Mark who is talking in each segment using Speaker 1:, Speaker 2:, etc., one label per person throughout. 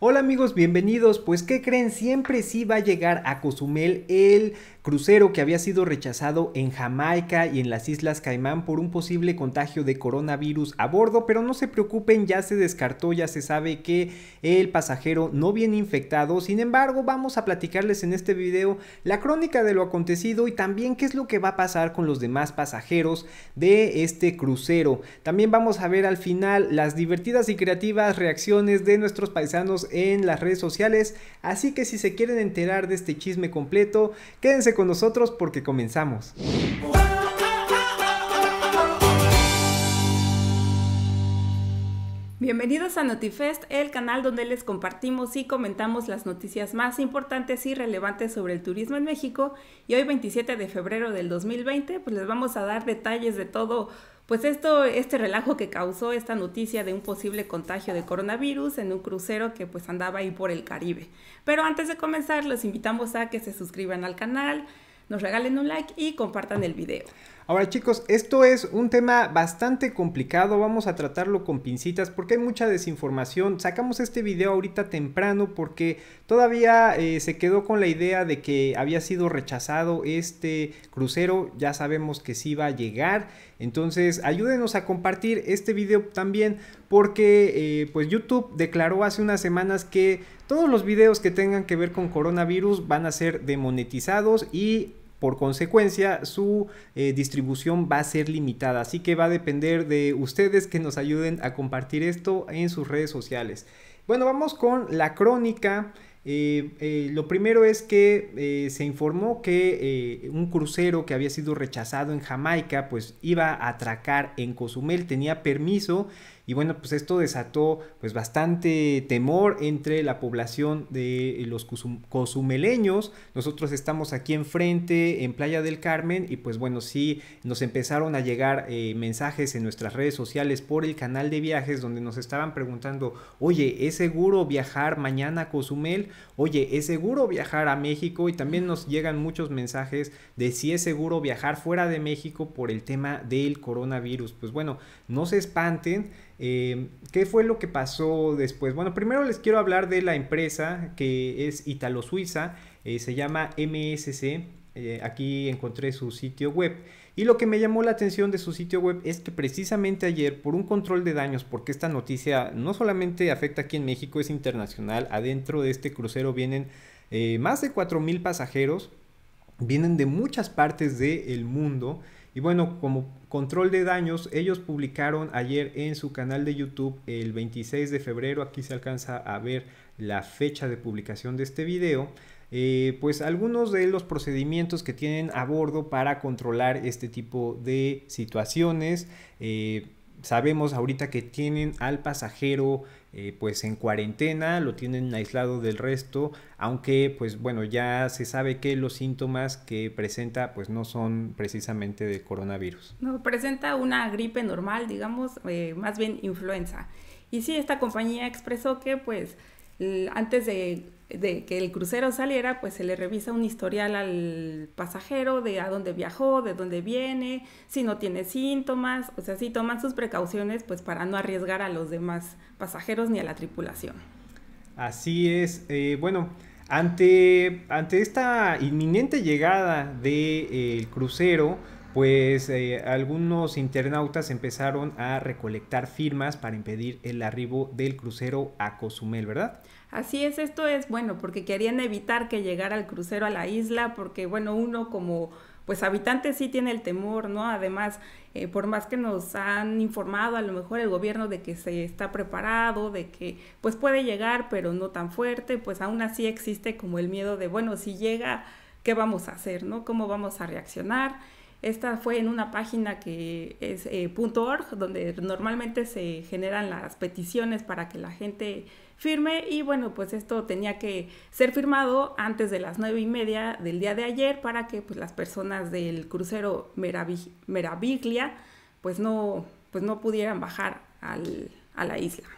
Speaker 1: Hola amigos, bienvenidos. Pues ¿qué creen? Siempre sí va a llegar a Cozumel el crucero que había sido rechazado en Jamaica y en las Islas Caimán por un posible contagio de coronavirus a bordo, pero no se preocupen, ya se descartó, ya se sabe que el pasajero no viene infectado. Sin embargo, vamos a platicarles en este video la crónica de lo acontecido y también qué es lo que va a pasar con los demás pasajeros de este crucero. También vamos a ver al final las divertidas y creativas reacciones de nuestros paisanos en las redes sociales, así que si se quieren enterar de este chisme completo, quédense con nosotros porque comenzamos.
Speaker 2: Bienvenidos a NotiFest, el canal donde les compartimos y comentamos las noticias más importantes y relevantes sobre el turismo en México. Y hoy 27 de febrero del 2020, pues les vamos a dar detalles de todo pues esto, este relajo que causó esta noticia de un posible contagio de coronavirus en un crucero que pues andaba ahí por el Caribe. Pero antes de comenzar, los invitamos a que se suscriban al canal, nos regalen un like y compartan el video.
Speaker 1: Ahora chicos, esto es un tema bastante complicado, vamos a tratarlo con pincitas porque hay mucha desinformación. Sacamos este video ahorita temprano porque todavía eh, se quedó con la idea de que había sido rechazado este crucero, ya sabemos que sí va a llegar. Entonces ayúdenos a compartir este video también porque eh, pues YouTube declaró hace unas semanas que todos los videos que tengan que ver con coronavirus van a ser demonetizados y por consecuencia, su eh, distribución va a ser limitada, así que va a depender de ustedes que nos ayuden a compartir esto en sus redes sociales. Bueno, vamos con la crónica. Eh, eh, lo primero es que se informó que un crucero que había sido rechazado en Jamaica, pues iba a atracar en Cozumel, tenía permiso y bueno, pues esto desató pues bastante temor entre la población de los cozumeleños. Nosotros estamos aquí enfrente, en Playa del Carmen, y pues bueno, sí, nos empezaron a llegar eh, mensajes en nuestras redes sociales por el canal de viajes donde nos estaban preguntando, oye, ¿es seguro viajar mañana a Cozumel? Oye, ¿es seguro viajar a México? Y también nos llegan muchos mensajes de si es seguro viajar fuera de México por el tema del coronavirus. Pues bueno, no se espanten. Em, ¿Qué fue lo que pasó después? Bueno, primero les quiero hablar de la empresa que es italo-suiza, eh, se llama MSC, eh, aquí encontré su sitio web. Y lo que me llamó la atención de su sitio web es que precisamente ayer, por un control de daños, porque esta noticia no solamente afecta aquí en México, es internacional, adentro de este crucero vienen eh, más de 4.000 pasajeros, vienen de muchas partes del mundo. Y bueno, como control de daños, ellos publicaron ayer en su canal de YouTube el 26 de febrero, aquí se alcanza a ver la fecha de publicación de este video, eh, pues algunos de los procedimientos que tienen a bordo para controlar este tipo de situaciones. Eh, Sabemos ahorita que tienen al pasajero eh, pues en cuarentena, lo tienen aislado del resto, aunque pues bueno, ya se sabe que los síntomas que presenta pues no son precisamente de coronavirus.
Speaker 2: No, presenta una gripe normal, digamos, eh, más bien influenza. Y sí, esta compañía expresó que pues antes de, que el crucero saliera, pues se le revisa un historial al pasajero de a dónde viajó, de dónde viene, si no tiene síntomas, o sea, si toman sus precauciones, pues para no arriesgar a los demás pasajeros ni a la tripulación.
Speaker 1: Así es, eh, bueno. Ante, ante esta inminente llegada del de, eh, crucero, pues eh, algunos internautas empezaron a recolectar firmas para impedir el arribo del crucero a Cozumel, ¿verdad?
Speaker 2: Así es, esto es bueno, porque querían evitar que llegara el crucero a la isla, porque bueno, uno como pues habitante sí tiene el temor, ¿no? Además, eh, por más que nos han informado a lo mejor el gobierno de que se está preparado, de que pues puede llegar, pero no tan fuerte, pues aún así existe como el miedo de, bueno, si llega, ¿qué vamos a hacer, ¿no? ¿Cómo vamos a reaccionar? Esta fue en una página que es eh, .org, donde normalmente se generan las peticiones para que la gente firme y bueno, pues esto tenía que ser firmado antes de las nueve y media del día de ayer para que pues, las personas del crucero Meraviglia pues no, pues no pudieran bajar a la isla.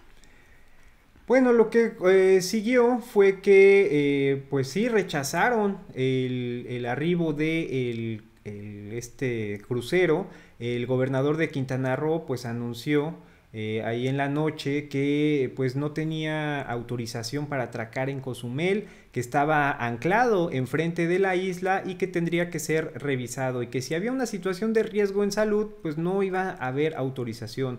Speaker 2: Bueno, lo que
Speaker 1: eh, siguió fue que, eh, pues sí, rechazaron el, arribo del de este crucero, el gobernador de Quintana Roo pues anunció eh, ahí en la noche que pues no tenía autorización para atracar en Cozumel, que estaba anclado enfrente de la isla y que tendría que ser revisado y que si había una situación de riesgo en salud pues no iba a haber autorización.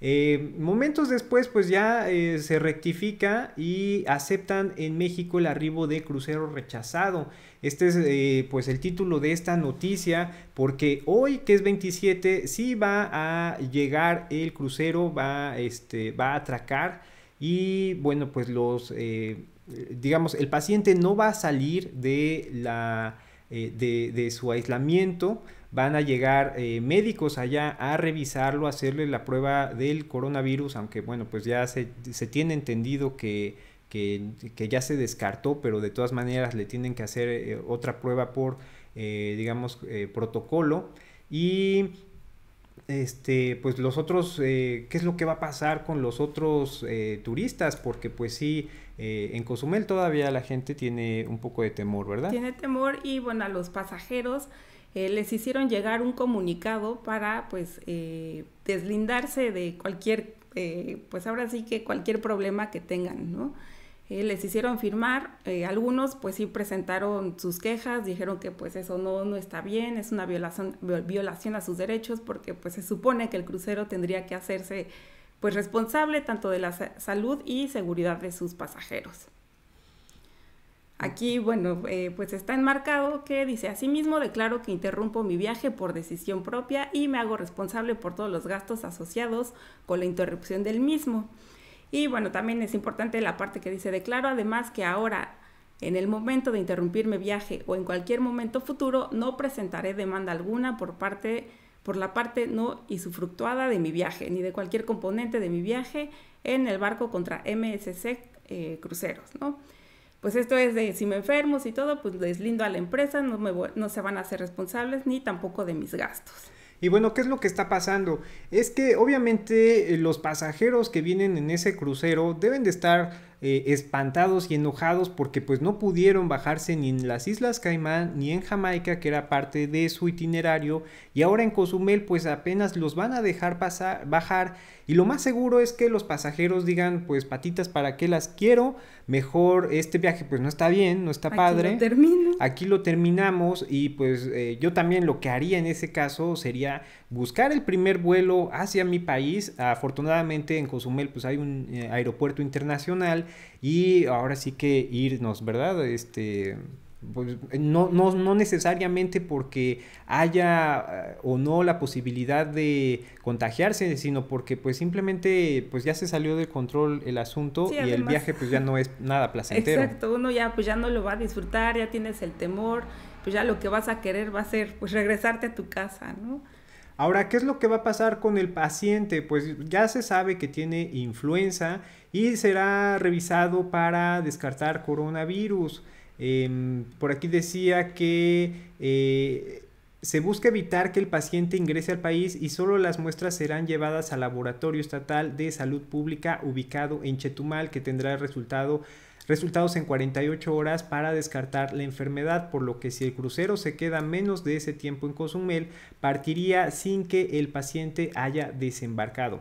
Speaker 1: Eh, momentos después, pues ya eh, se rectifica y aceptan en México el arribo de crucero rechazado. Este es eh, pues el título de esta noticia porque hoy que es 27 sí va a llegar el crucero, va, este, a atracar y bueno pues los digamos el paciente no va a salir de su aislamiento van a llegar eh, médicos allá a revisarlo, a hacerle la prueba del coronavirus, aunque bueno, pues ya se, tiene entendido que, que, ya se descartó, pero de todas maneras le tienen que hacer eh, otra prueba por, eh, digamos, protocolo. Y este, pues los otros, qué es lo que va a pasar con los otros turistas, porque pues sí, en Cozumel todavía la gente tiene un poco de temor, ¿verdad? Tiene
Speaker 2: temor y bueno, a los pasajeros eh, les hicieron llegar un comunicado para pues eh, deslindarse de cualquier, eh, pues ahora sí que cualquier problema que tengan, ¿no? les hicieron firmar, algunos pues sí presentaron sus quejas, dijeron que pues eso no, no está bien, es una violación, violación a sus derechos porque pues se supone que el crucero tendría que hacerse pues responsable tanto de la salud y seguridad de sus pasajeros. Aquí, bueno, eh, pues está enmarcado que dice, asimismo declaro que interrumpo mi viaje por decisión propia y me hago responsable por todos los gastos asociados con la interrupción del mismo. Y bueno, también es importante la parte que dice, declaro además que ahora, en el momento de interrumpir mi viaje o en cualquier momento futuro, no presentaré demanda alguna por parte por la parte no usufructuada de mi viaje, ni de cualquier componente de mi viaje en el barco contra MSC eh, Cruceros, ¿no? pues esto es de si me enfermo, y todo, pues lindo a la empresa, no, no se van a hacer responsables ni tampoco de mis gastos.
Speaker 1: Y bueno, ¿qué es lo que está pasando? Es que obviamente eh, los pasajeros que vienen en ese crucero deben de estar eh, espantados y enojados porque pues no pudieron bajarse ni en las Islas Caimán ni en Jamaica que era parte de su itinerario y ahora en Cozumel pues apenas los van a dejar pasar, bajar y lo más seguro es que los pasajeros digan pues patitas para qué las quiero, mejor este viaje pues no está bien, no está padre. Aquí lo terminamos y pues eh, yo también lo que haría en ese caso sería buscar el primer vuelo hacia mi país. Afortunadamente en Cozumel pues hay un eh, aeropuerto internacional y ahora sí que irnos, ¿verdad? Este, pues, no, no, no, necesariamente porque haya eh, o no la posibilidad de contagiarse, sino porque pues simplemente pues ya se salió del control el asunto y el viaje pues ya no es nada placentero. Exacto,
Speaker 2: uno ya pues ya no lo va a disfrutar, ya tienes el temor, pues ya lo que vas a querer va a ser pues regresarte a tu casa, ¿no?
Speaker 1: Ahora, ¿qué es lo que va a pasar con el paciente? Pues ya se sabe que tiene influenza y será revisado para descartar coronavirus. Em, por aquí decía que eh, se busca evitar que el paciente ingrese al país y solo las muestras serán llevadas al Laboratorio Estatal de Salud Pública ubicado en Chetumal, que tendrá resultado, resultados en 48 horas para descartar la enfermedad, por lo que si el crucero se queda menos de ese tiempo en Cozumel, partiría sin que el paciente haya desembarcado.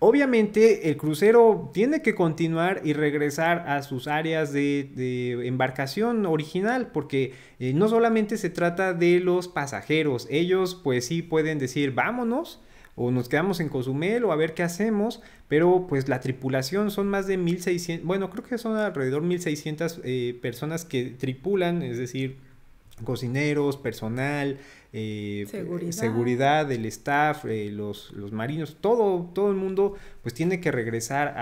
Speaker 1: Obviamente el crucero tiene que continuar y regresar a sus áreas de, embarcación original porque eh, no solamente se trata de los pasajeros, ellos pues sí pueden decir vámonos o nos quedamos en Cozumel o a ver qué hacemos, pero pues la tripulación son más de 1600, bueno creo que son alrededor 1600 eh, personas que tripulan, es decir, cocineros, personal, eh, seguridad. el staff, eh, los, marinos, todo, todo el mundo pues tiene que regresar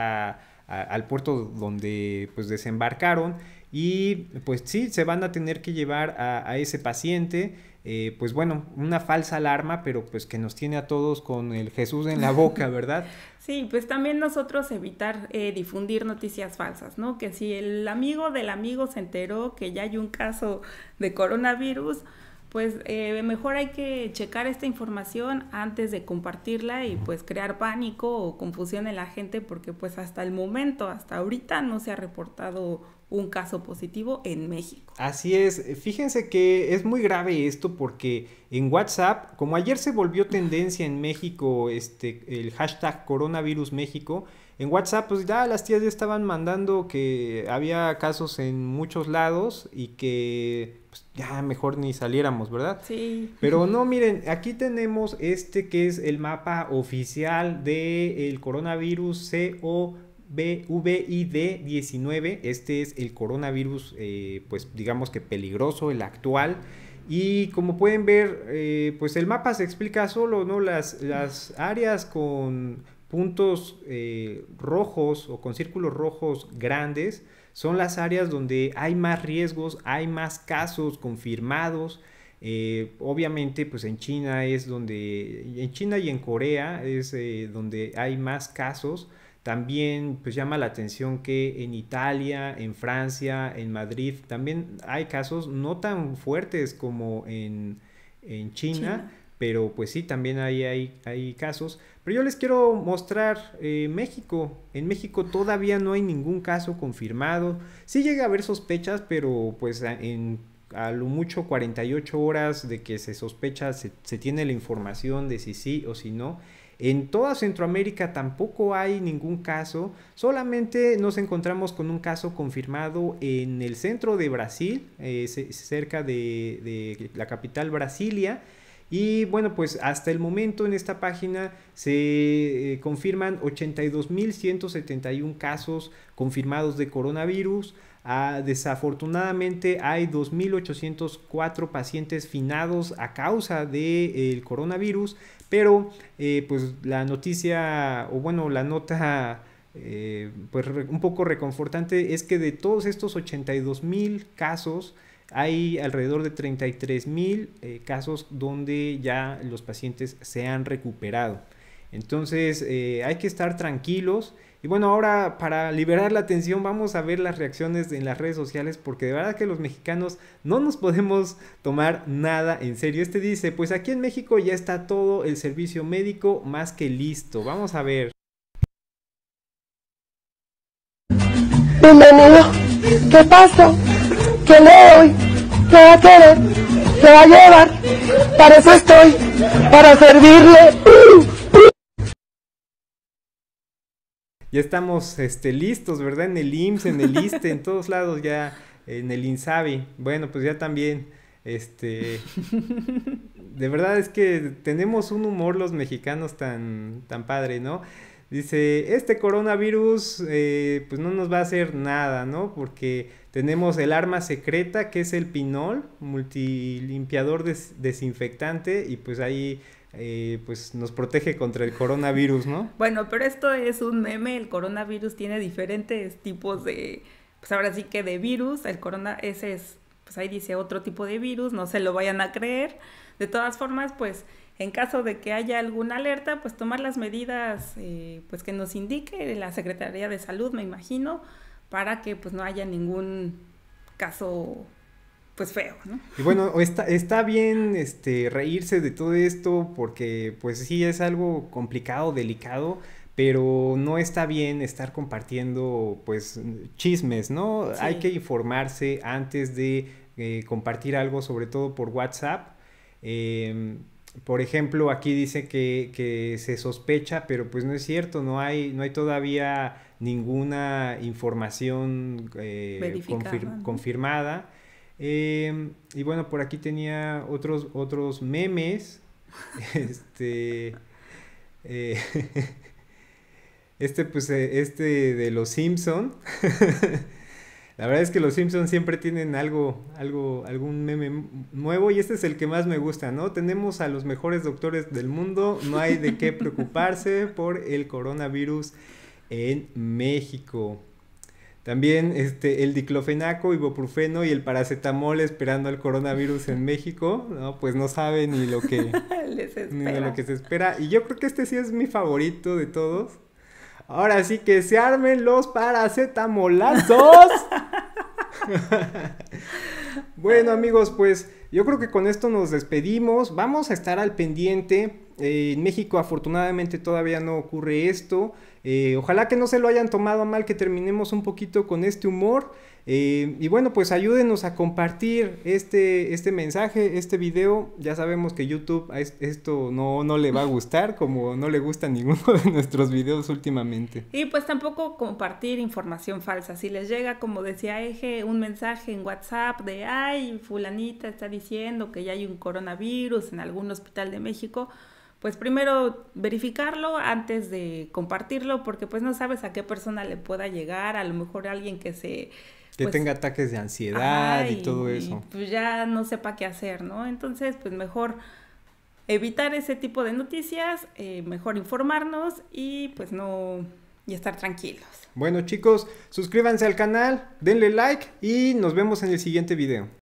Speaker 1: al puerto donde pues desembarcaron y pues sí, se van a tener que llevar a, ese paciente. Eh, pues bueno, una falsa alarma, pero pues que nos tiene a todos con el Jesús en la boca, ¿verdad?
Speaker 2: Sí, pues también nosotros evitar difundir noticias falsas, ¿no? Que si el amigo del amigo se enteró que ya hay un caso de coronavirus, pues eh, mejor hay que checar esta información antes de compartirla y pues crear pánico o confusión en la gente porque pues hasta el momento, hasta ahorita no se ha reportado un caso positivo en México.
Speaker 1: Así es, fíjense que es muy grave esto porque en WhatsApp, como ayer se volvió tendencia en México este el hashtag coronavirus México, en WhatsApp, pues ya las tías ya estaban mandando que había casos en muchos lados y que pues, ya mejor ni saliéramos, ¿verdad? Sí. Pero no, miren, aquí tenemos este que es el mapa oficial del coronavirus COVID-19, este es el coronavirus, eh, pues digamos que peligroso, el actual. Y como pueden ver, eh, pues el mapa se explica solo, ¿no? Las, las áreas con puntos eh, rojos o con círculos rojos grandes son las áreas donde hay más riesgos, hay más casos confirmados. Eh, obviamente, pues en China es donde, en China y en Corea es eh, donde hay más casos. También pues llama la atención que en Italia, en Francia, en Madrid, también hay casos no tan fuertes como en, China pero pues sí, también hay, hay, hay casos. Pero yo les quiero mostrar eh, México. En México todavía no hay ningún caso confirmado. Sí llega a haber sospechas, pero pues en, a lo mucho 48 horas de que se sospecha, se, tiene la información de si sí o si no. En toda Centroamérica tampoco hay ningún caso, solamente nos encontramos con un caso confirmado en el centro de Brasil, eh, cerca de, de la capital Brasilia, y bueno, pues hasta el momento en esta página se eh, confirman 82.171 casos confirmados de coronavirus. Ah, desafortunadamente hay 2.804 pacientes finados a causa del de, eh, coronavirus, pero eh, pues la noticia, o bueno, la nota... pues un poco reconfortante es que de todos estos 82.000 casos hay alrededor de 33 mil eh, casos donde ya los pacientes se han recuperado. Entonces eh, hay que estar tranquilos. Y bueno, ahora para liberar la atención vamos a ver las reacciones en las redes sociales porque de verdad que los mexicanos no nos podemos tomar nada en serio. Este dice, pues aquí en México ya está todo el servicio médico más que listo. Vamos a ver. Bienvenido. ¿Qué pasó? que le doy, que va a querer, que va a llevar. Para eso estoy, para servirle. Ya estamos este, listos, ¿verdad? En el IMSS, en el ISTE, en todos lados ya, en el INSABI. Bueno, pues ya también, este... De verdad es que tenemos un humor los mexicanos tan, tan padre, ¿no? Dice, este coronavirus eh, pues no nos va a hacer nada, ¿no? Porque tenemos el arma secreta que es el pinol, multilimpiador desinfectante y pues ahí eh, pues nos protege contra el coronavirus, ¿no?
Speaker 2: Bueno, pero esto es un meme, el coronavirus tiene diferentes tipos de, pues ahora sí que de virus, el corona, ese es, pues ahí dice otro tipo de virus, no se lo vayan a creer, de todas formas pues en caso de que haya alguna alerta, pues tomar las medidas eh, pues que nos indique la Secretaría de Salud, me imagino, para que pues no haya ningún caso pues feo,
Speaker 1: Y bueno, está, está bien este, reírse de todo esto porque pues sí es algo complicado, delicado, pero no está bien estar compartiendo pues chismes, ¿no? Hay que informarse antes de eh, compartir algo, sobre todo por WhatsApp. Em, por ejemplo, aquí dice que, se sospecha, pero pues no es cierto, no hay, no hay todavía ninguna información eh, confirmada. Em, y bueno, por aquí tenía otros, otros memes. este. Eh, este, pues, eh, este de los Simpson. La verdad es que los Simpsons siempre tienen algo, algo, algún meme nuevo y este es el que más me gusta, ¿no? Tenemos a los mejores doctores del mundo, no hay de qué preocuparse por el coronavirus en México. También este, el diclofenaco, ibuprofeno y el paracetamol esperando al coronavirus en México, ¿no? Pues no saben ni lo que, lo que se espera. Y yo creo que este sí es mi favorito de todos. Ahora sí que se armen los paracetamolazos. bueno amigos, pues yo creo que con esto nos despedimos. Vamos a estar al pendiente. Eh, en México afortunadamente todavía no ocurre esto. Eh, ojalá que no se lo hayan tomado mal que terminemos un poquito con este humor. Eh, y bueno, pues ayúdenos a compartir este, este mensaje, este video. Ya sabemos que YouTube a esto no, no le va a gustar, como no le gusta ninguno de nuestros videos últimamente.
Speaker 2: Y pues tampoco compartir información falsa. Si les llega, como decía Eje, un mensaje en WhatsApp de, ay, fulanita está diciendo que ya hay un coronavirus en algún hospital de México, pues primero verificarlo antes de compartirlo, porque pues no sabes a qué persona le pueda llegar, a lo mejor alguien que se que pues
Speaker 1: tenga ataques de ansiedad y, todo eso.
Speaker 2: pues ya no sepa qué hacer, ¿no? Entonces, pues mejor evitar ese tipo de noticias, eh, mejor informarnos y pues no y estar tranquilos.
Speaker 1: Bueno chicos, suscríbanse al canal, denle like y nos vemos en el siguiente video.